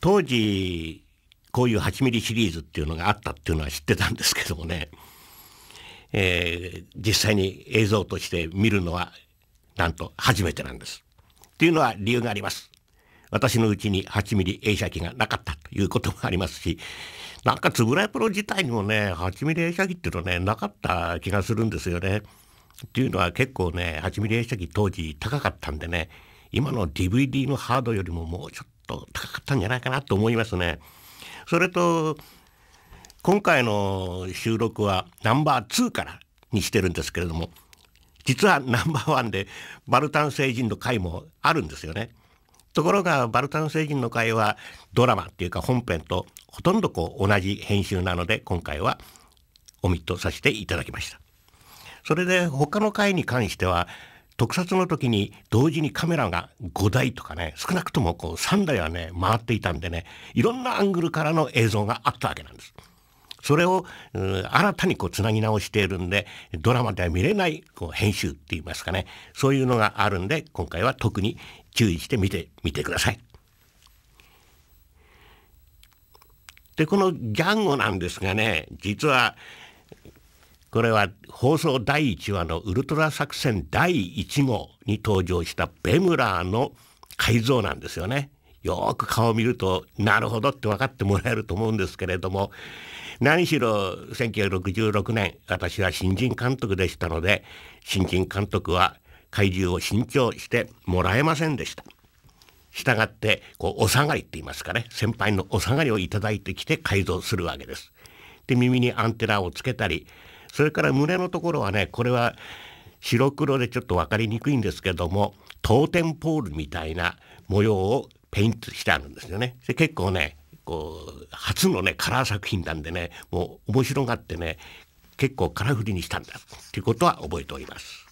当時こういう8ミリシリーズっていうのがあったっていうのは知ってたんですけどもね、えー、実際に映像として見るのはなんと初めてなんです。っていうのは理由があります。私のうちに8ミリ映写機がなかったということもありますし、なんか円谷プロ自体にもね、8ミリ映写機っていうのね、なかった気がするんですよね。っていうのは結構ね、8ミリ映写機当時高かったんでね、今の DVD のハードよりももうちょっとと高かったんじゃないかなと思いますね。それと今回の収録はナンバー2からにしてるんですけれども実はナンバーワンでバルタン星人の会もあるんですよね。ところがバルタン星人の会はドラマっていうか本編とほとんどこう同じ編集なので今回はオミットさせていただきました。それで他の回に関しては特撮の時に同時にカメラが5台とかね少なくともこう3台はね回っていたんでねいろんなアングルからの映像があったわけなんです。それを新たにこうつなぎ直しているんでドラマでは見れないこう編集って言いますかねそういうのがあるんで今回は特に注意して見てみてください。でこの「ジャンゴ」なんですがね実はこれは放送第1話のウルトラ作戦第1号に登場したベムラーの改造なんですよね。よく顔を見るとなるほどって分かってもらえると思うんですけれども何しろ1966年私は新人監督でしたので新人監督は怪獣を新調してもらえませんでした。したがってこうお下がりって言いますかね先輩のお下がりをいただいてきて改造するわけです。で耳にアンテナをつけたりそれから胸のところはねこれは白黒でちょっと分かりにくいんですけどもテンポールみたいな模様をペイントしてあるんですよね。で結構ねこう初のねカラー作品なんでねもう面白がってね結構カラフルにしたんだっていうことは覚えております。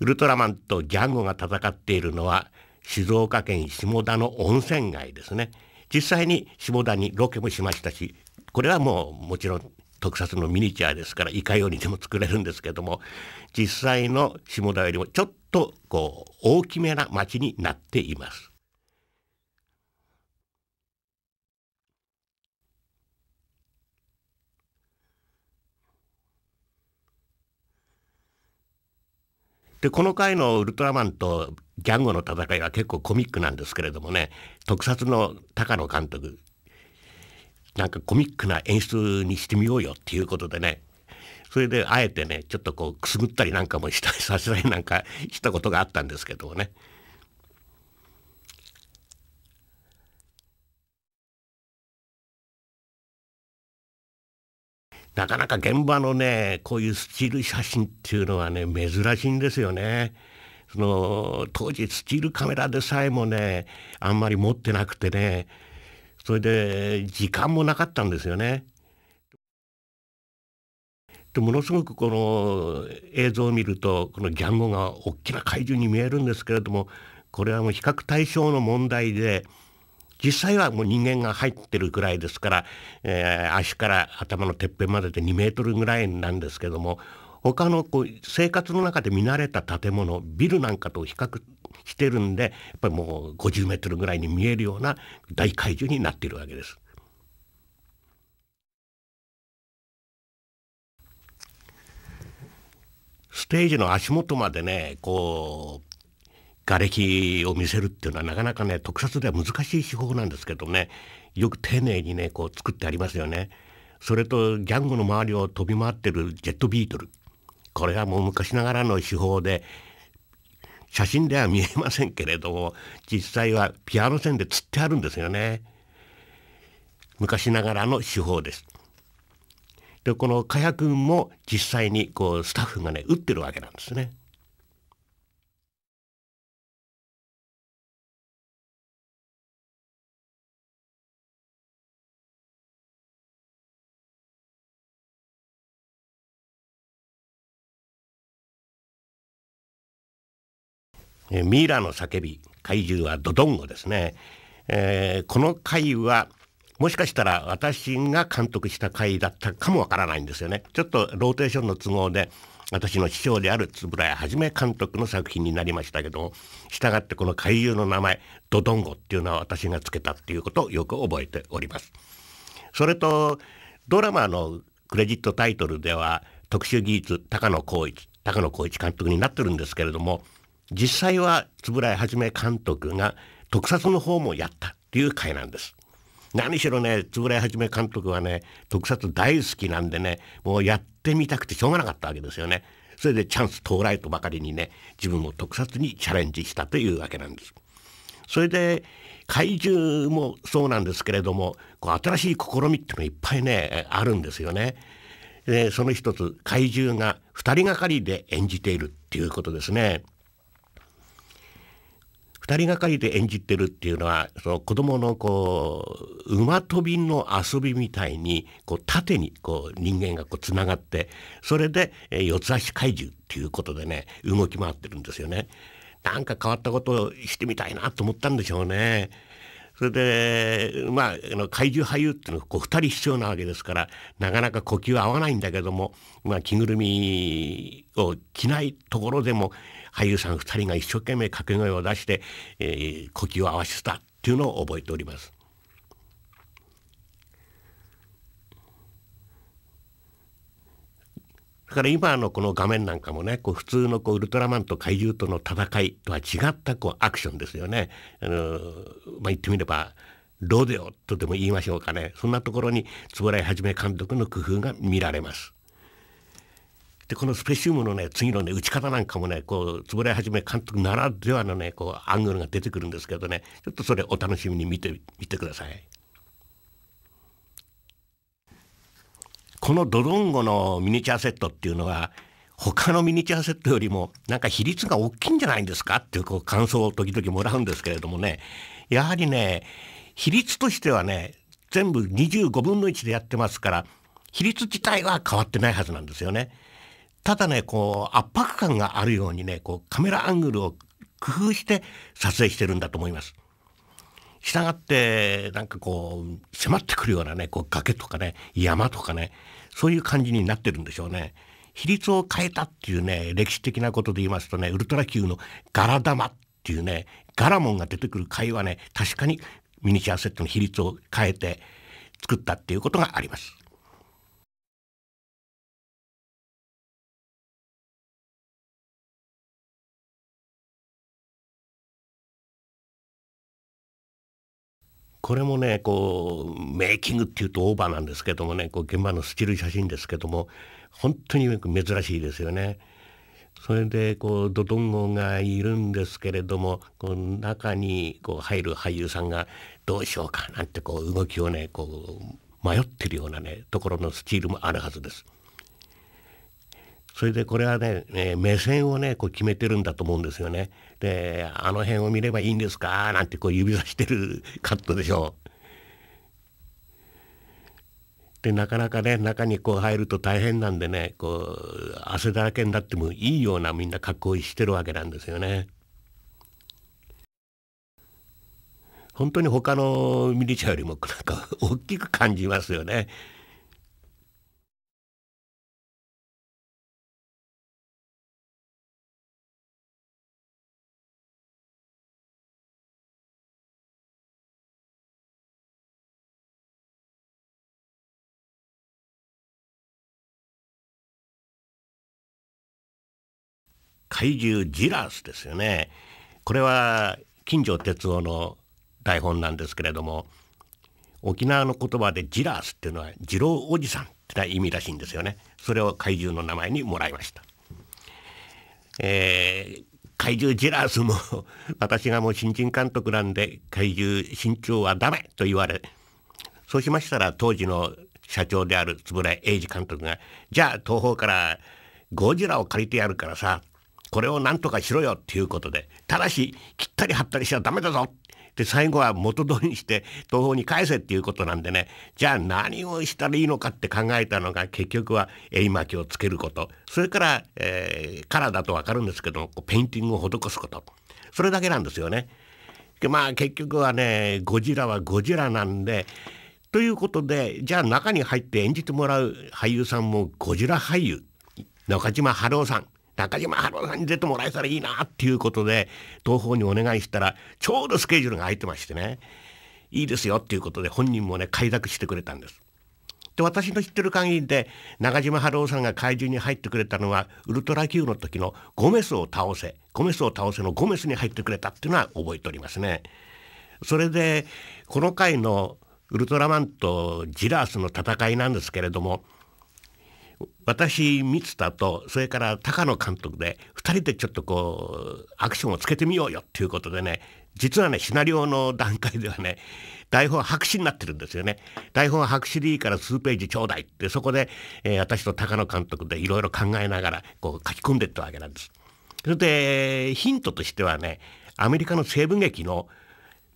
ウルトラマンとジャンゴが戦っているのは静岡県下田の温泉街ですね。実際に下田にロケもしましたしこれはもうもちろん特撮のミニチュアですからいかようにでも作れるんですけども実際の下田よりもちょっとこう大きめな町になっています。でこの回の「ウルトラマン」と「ギャンゴ」の戦いは結構コミックなんですけれどもね特撮の高野監督なんかコミックな演出にしてみようよっていうことでねそれであえてねちょっとこうくすぐったりなんかもしたりさせたりなんかしたことがあったんですけどもね。なかなか現場のねこういうスチール写真っていうのはね珍しいんですよね。その当時スチールカメラでさえもねあんまり持ってなくてねそれで時間もなかったんですよね。でものすごくこの映像を見るとこのギャンゴが大きな怪獣に見えるんですけれどもこれはもう比較対象の問題で実際はもう人間が入ってるぐらいですから、えー、足から頭のてっぺんまでで2メートルぐらいなんですけども他のこう生活の中で見慣れた建物ビルなんかと比較してるんでやっぱりもう50メートルぐらいに見えるような大怪獣になっているわけです。ステージの足元までねこ瓦礫を見せるっていうのはなかなかね特撮では難しい手法なんですけどねよく丁寧にねこう作ってありますよね。それとギャングの周りを飛び回ってるジェットビートルこれはもう昔ながらの手法で写真では見えませんけれども実際はピアノ線で釣ってあるんですよね昔ながらの手法ですでこの火薬も実際にこうスタッフがね打ってるわけなんですねえミイラの叫び怪獣はドドンゴですね、えー、この回はもしかしたら私が監督した回だったかもわからないんですよねちょっとローテーションの都合で私の師匠である円谷一監督の作品になりましたけども従ってこの怪獣の名前ドドンゴっていうのは私がつけたっていうことをよく覚えておりますそれとドラマのクレジットタイトルでは特殊技術高野光一高野光一監督になってるんですけれども実際は円谷はじめ監督が特撮の方もやったっていう回なんです。何しろね円谷はじめ監督はね特撮大好きなんでねもうやってみたくてしょうがなかったわけですよね。それでチャンス到来とばかりにね自分も特撮にチャレンジしたというわけなんです。それで怪獣もそうなんですけれどもこう新しい試みっていうのいっぱいねあるんですよね。その一つ怪獣が2人がかりで演じているっていうことですね。2人がかりで演じてるっていうのはその子供のこう馬跳びの遊びみたいにこう縦にこう人間がこうつながってそれで、えー、四つ足怪獣っていうことでね動き回ってるんですよね。なんか変わったことをしてみたいなと思ったんでしょうね。それで、まあ、あの怪獣俳優っていうのは、こう2人必要なわけですからなかなか呼吸は合わないんだけども、まあ、着ぐるみを着ないところでも俳優さん2人が一生懸命掛け声を出して、えー、呼吸を合わせたっていうのを覚えております。だから今のこの画面なんかもねこう普通のこうウルトラマンと怪獣との戦いとは違ったこうアクションですよね。あのまあ、言ってみればロデオとでも言いましょうかねそんなところにはじめ監督の工夫が見られます。でこのスペシウムのね次のね打ち方なんかもねこうはじめ監督ならではのねこうアングルが出てくるんですけどねちょっとそれお楽しみに見てみてください。このドロンゴのミニチュアセットっていうのは他のミニチュアセットよりもなんか比率が大きいんじゃないんですかっていうこう感想を時々もらうんですけれどもねやはりね比率としてはね全部25分の1でやってますから比率自体は変わってないはずなんですよね。ただねこう圧迫感があるようにねこうカメラアングルを工夫して撮影してるんだと思います。したがってなんかこう迫ってくるようなねこう崖とかね山とかねそういう感じになってるんでしょうね。比率を変えたっていうね歴史的なことで言いますとねウルトラ Q の柄玉っていうねガラモンが出てくる回はね確かにミニチュアセットの比率を変えて作ったっていうことがあります。これもねこうメイキングっていうとオーバーなんですけどもねこう現場のスチール写真ですけども本当に珍しいですよね。それでこうドドンゴがいるんですけれどもこう中にこう入る俳優さんがどうしようかなんてこう動きをねこう迷ってるようなねところのスチールもあるはずです。それでこれはね、えー、目線をねこう決めてるんだと思うんですよね。で「あの辺を見ればいいんですか?」なんてこう指さしてるカットでしょう。でなかなかね中にこう入ると大変なんでねこう汗だらけになってもいいようなみんな格好してるわけなんですよね。本当に他のミニチュアよりもなんか大きく感じますよね。怪獣ジラスですよねこれは金城哲夫の台本なんですけれども沖縄の言葉でジラスっていうのは二郎おじさんってな意味らしいんですよねそれを怪獣の名前にもらいました、えー、怪獣ジラースも私がもう新人監督なんで怪獣身長はダメと言われそうしましたら当時の社長である円谷英二監督が「じゃあ東方からゴジラを借りてやるからさこれを何とかしろよっていうことでただし切ったり貼ったりしちゃダメだぞで最後は元通りにして東方に返せっていうことなんでねじゃあ何をしたらいいのかって考えたのが結局は絵巻きをつけることそれから、えー、カラーだと分かるんですけどペインティングを施すことそれだけなんですよね。でまあ結局はねゴジラはゴジラなんでということでじゃあ中に入って演じてもらう俳優さんもゴジラ俳優中島春夫さん中島春夫さんに出てもらえたらいいなっていうことで東方にお願いしたらちょうどスケジュールが空いてましてねいいですよっていうことで本人もね快諾してくれたんです。で私の知ってる限りで中島春夫さんが怪獣に入ってくれたのはウルトラ Q の時のゴメスを倒せゴメスを倒せのゴメスに入ってくれたっていうのは覚えておりますね。それでこの回のウルトラマンとジラースの戦いなんですけれども私三田とそれから高野監督で2人でちょっとこうアクションをつけてみようよっていうことでね実はねシナリオの段階ではね台本白紙になってるんですよね台本白紙でいいから数ページちょうだいってそこで、えー、私と高野監督でいろいろ考えながらこう書き込んでったわけなんです。それでヒントとしてはねアメリカの西部劇の「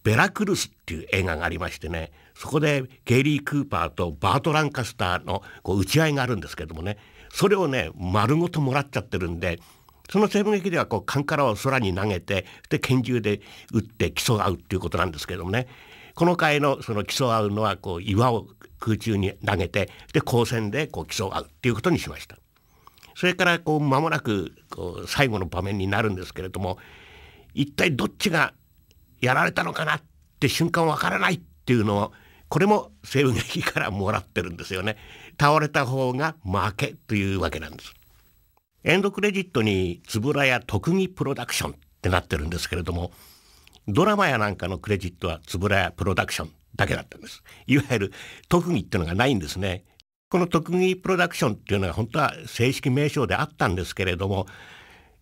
ベラクルスっていう映画がありましてねそこでゲイリー・クーパーとバート・ランカスターのこう打ち合いがあるんですけどもねそれをね丸ごともらっちゃってるんでその西部劇ではこうカンカラを空に投げてで拳銃で撃って競うっていうことなんですけどもねこの回のその競うのはこう岩を空中に投げてで光線でこう競うっていうことにしました。それからこう間もなくこう最後の場面になるんですけれども一体どっちがやられたのかなって瞬間わからないっていうのをこれも西部劇からもらってるんですよね倒れた方が負けというわけなんですエンドクレジットにつぶらや特技プロダクションってなってるんですけれどもドラマやなんかのクレジットはつぶらやプロダクションだけだったんですいわゆる特技っていうのがないんですねこの特技プロダクションっていうのは本当は正式名称であったんですけれども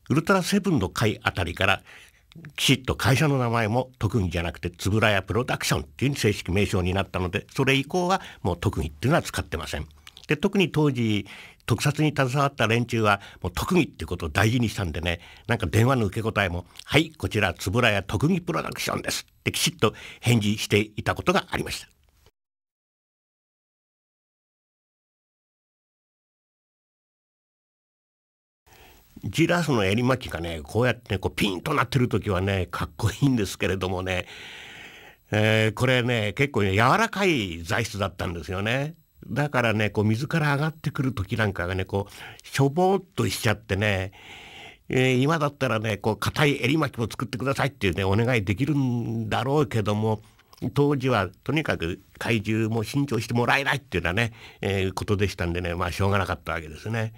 ウルトラセブンの回あたりからきちっと会社の名前も特技じゃなくて円谷プロダクションっていう正式名称になったのでそれ以降はもう特技っていうのは使ってません。で特に当時特撮に携わった連中はもう特技ってことを大事にしたんでねなんか電話の受け答えも「はいこちら円谷特技プロダクションです」ってきちっと返事していたことがありました。ジラスの襟巻きがねこうやってねこうピンとなってる時はねかっこいいんですけれどもね、えー、これね結構ね柔らかい材質だったんですよね。だからねこう水から上がってくる時なんかがねこうしょぼーっとしちゃってね、えー、今だったらねこう硬い襟巻きを作ってくださいっていうねお願いできるんだろうけども当時はとにかく怪獣も新調してもらえないっていうのはね、えー、ことでしたんでねまあしょうがなかったわけですね。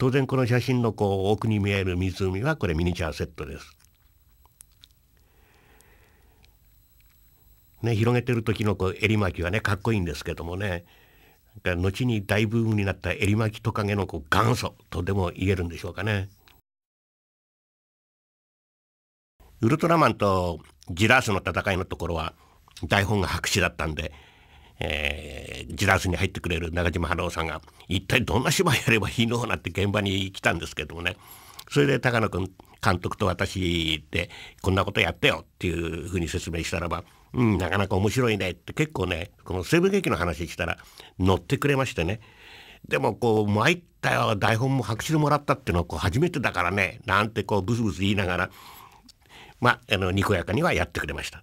当然この写真のこう奥に見える湖はこれミニチュアセットです。ね、広げてる時のこう襟巻きはねかっこいいんですけどもね後に大ブームになった襟巻きトカゲのこう元祖とでも言えるんでしょうかね。ウルトラマンとジラースの戦いのところは台本が白紙だったんでえー、ジスに入ってくれる中島春夫さんが一体どんな芝居やればいいのなんて現場に来たんですけどもねそれで高野君監督と私でこんなことやってよっていうふうに説明したらば、うん、なかなか面白いねって結構ねこの西部劇の話したら乗ってくれましてねでもこう参ったよ台本も白紙でもらったっていうのはこう初めてだからねなんてこうブスブス言いながらまああのにこやかにはやってくれました。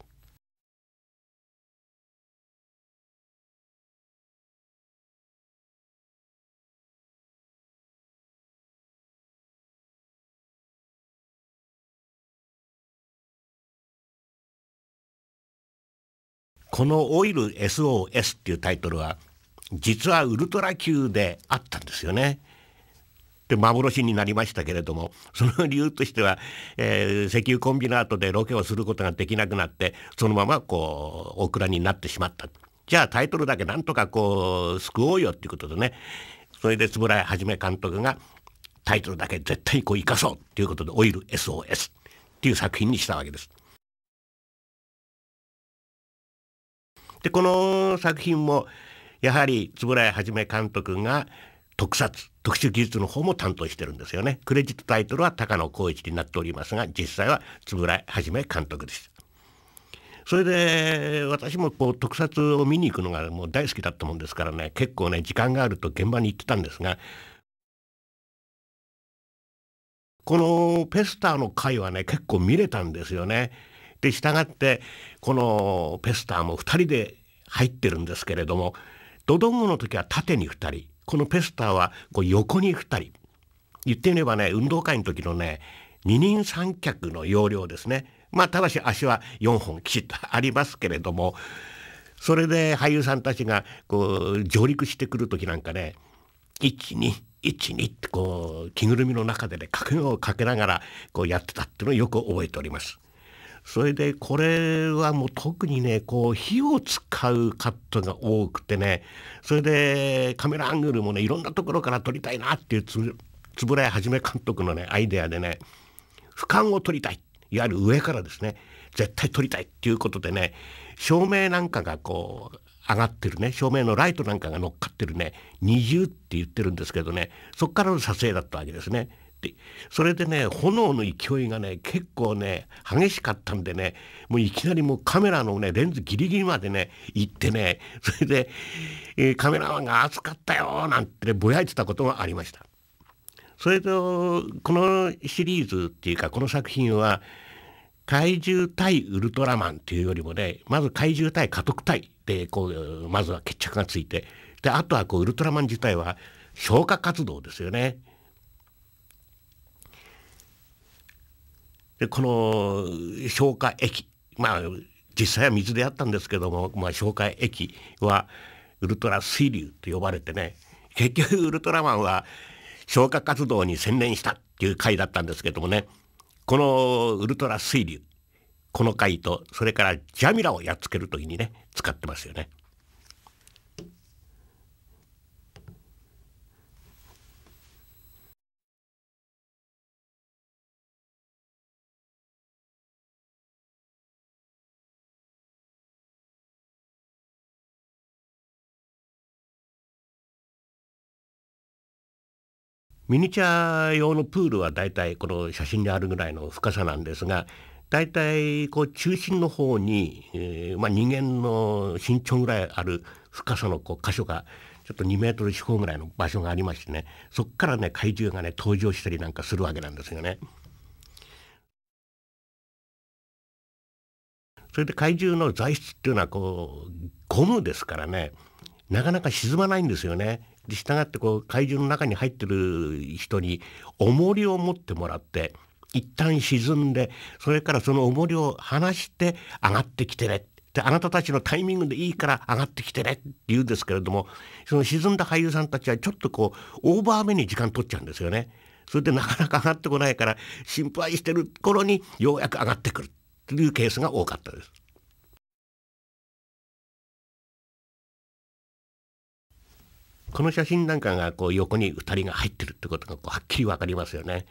このオイル SOS っていうタイトルは実はウルトラ Q であったんですよね。で幻になりましたけれどもその理由としては、えー、石油コンビナートでロケをすることができなくなってそのままこうオクラになってしまったじゃあタイトルだけなんとかこう救おうよっていうことでねそれで円谷一監督がタイトルだけ絶対こう生かそうっていうことで「オイル SOS」っていう作品にしたわけです。でこの作品もやはり円谷はじめ監督が特撮特殊技術の方も担当してるんですよねクレジットタイトルは高野光一になっておりますが実際は円谷はじめ監督ですそれで私もこう特撮を見に行くのがもう大好きだったもんですからね結構ね時間があると現場に行ってたんですがこのペスターの回はね結構見れたんですよね。で従ってこのペスターも2人で入ってるんですけれどもドドンゴの時は縦に2人このペスターはこう横に2人言ってみればね運動会の時のね二人三脚の要領ですねまあただし足は4本きちっとありますけれどもそれで俳優さんたちがこう上陸してくる時なんかね1212ってこう着ぐるみの中でね掛け声をかけながらこうやってたっていうのをよく覚えております。それでこれはもう特にねこう火を使うカットが多くてねそれでカメラアングルもねいろんなところから撮りたいなっていう円谷はじめ監督のねアイデアでね俯瞰を撮りたいいわゆる上からですね絶対撮りたいっていうことでね照明なんかがこう上がってるね照明のライトなんかが乗っかってるね二重って言ってるんですけどねそこからの撮影だったわけですね。ってそれでね炎の勢いがね結構ね激しかったんでねもういきなりもうカメラのねレンズギリギリまでね行ってねそれで、えー、カメラマンが「熱かったよ」なんて、ね、ぼやいてたことがありました。それとこのシリーズっていうかこの作品は怪獣対ウルトラマンっていうよりもねまず怪獣対家督対でこうまずは決着がついてであとはこうウルトラマン自体は消火活動ですよねでこの消化液まあ実際は水であったんですけども、まあ、消化液はウルトラ水流と呼ばれてね結局ウルトラマンは消火活動に専念したっていう回だったんですけどもねこのウルトラ水流この回とそれからジャミラをやっつける時にね使ってますよね。ミニチュア用のプールはだいたいこの写真にあるぐらいの深さなんですがだいたいこう中心の方に、えーまあ、人間の身長ぐらいある深さのこう箇所がちょっと2メートル四方ぐらいの場所がありましてねそこからね怪獣がね登場したりなんかするわけなんですよね。それで怪獣の材質っていうのはこうゴムですからねなかなか沈まないんですよねで従ってこう怪獣の中に入ってる人に重りを持ってもらって一旦沈んでそれからその重りを離して上がってきてねであなたたちのタイミングでいいから上がってきてねって言うんですけれどもその沈んだ俳優さんたちはちょっとこうオーバーめに時間取っちゃうんですよね。それでなかなか上がってこないから心配してる頃にようやく上がってくるというケースが多かったです。この写真なんかがこう横に2人が入ってるってことがこうはっきり分かりますよね。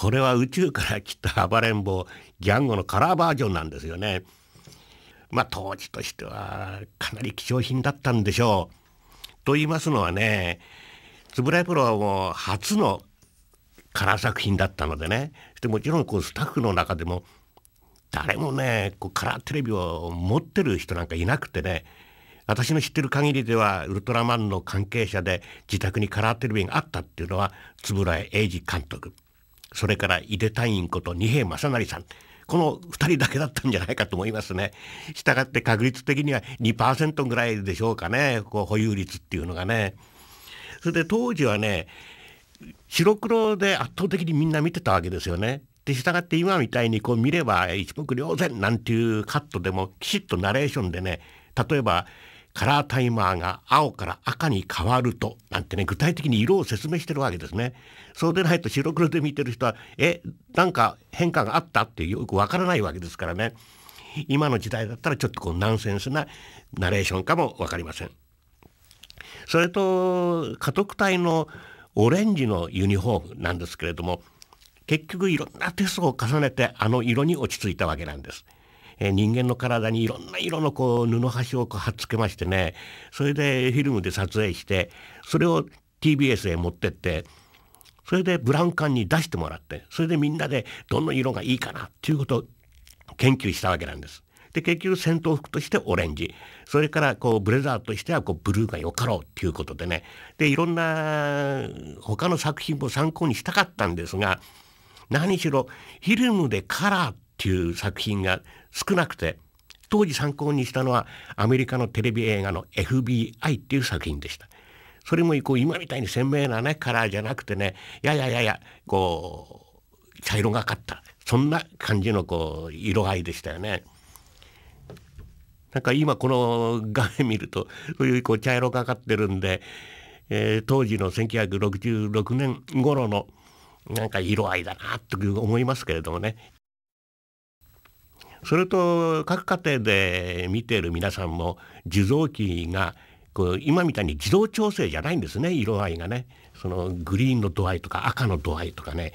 これは宇宙から来た暴れん坊ギャンゴのカラーバージョンなんですよね。まあ当時としてはかなり貴重品だったんでしょう。と言いますのはね円谷プロはもう初のカラー作品だったのでねでもちろんこうスタッフの中でも誰もねこうカラーテレビを持ってる人なんかいなくてね私の知ってる限りではウルトラマンの関係者で自宅にカラーテレビがあったっていうのは円谷英二監督それから井手隊員こと二平正成さんこの2人だけだったんじゃないかと思いますね。したがって確率的には2%ぐらいでしょうかねこう保有率っていうのがね。それで当時はね白黒で圧倒的にみんな見てたわけですよね。で従って今みたいにこう見れば一目瞭然なんていうカットでもきちっとナレーションでね例えばカラータイマーが青から赤に変わるとなんてね具体的に色を説明してるわけですねそうでないと白黒で見てる人はえなんか変化があったってよくわからないわけですからね今の時代だったらちょっとこうナンセンスなナレーションかも分かりませんそれと家督隊のオレンジのユニフォームなんですけれども結局いろんなテストを重ねてあの色に落ち着いたわけなんです。え人間の体にいろんな色のこう布端をこう貼っつけましてねそれでフィルムで撮影してそれを TBS へ持ってってそれでブラウン管に出してもらってそれでみんなでどの色がいいかなっていうことを研究したわけなんです。で結局戦闘服としてオレンジそれからこうブレザーとしてはこうブルーがよかろうっていうことでねでいろんな他の作品も参考にしたかったんですが何しろフィルムでカラーっていう作品が少なくて当時参考にしたのはアメリカのテレビ映画の FBI っていう作品でした。それもこう今みたいに鮮明なねカラーじゃなくてねややややこう茶色がかったそんな感じのこう色合いでしたよね。なんか今この画面見るとそういうこう茶色がかってるんで、えー、当時の1966年頃のなんか色合いだなと思いますけれどもねそれと各家庭で見ている皆さんも受像機がこう今みたいに自動調整じゃないんですね色合いがねそのグリーンの度合いとか赤の度合いとかね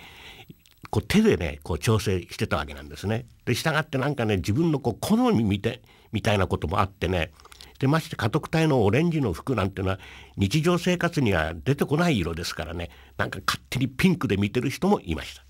こう手でねこう調整してたわけなんですね。で従ってなんかね自分のこう好みみてみたいなこともあってねでまして家督隊のオレンジの服なんてのは日常生活には出てこない色ですからねなんか勝手にピンクで見てる人もいました。